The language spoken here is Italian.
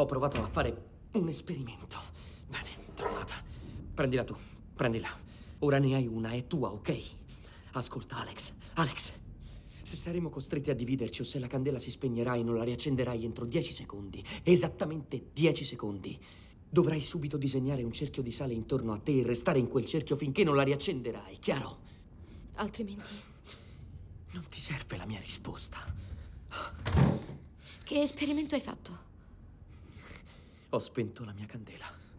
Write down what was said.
Ho provato a fare un esperimento. Bene, trovata. Prendila tu, prendila. Ora ne hai una, è tua, ok? Ascolta, Alex. Alex, se saremo costretti a dividerci o se la candela si spegnerà e non la riaccenderai entro 10 secondi, esattamente 10 secondi, dovrai subito disegnare un cerchio di sale intorno a te e restare in quel cerchio finché non la riaccenderai, chiaro? Altrimenti... Non ti serve la mia risposta. Che esperimento hai fatto? Ho spento la mia candela.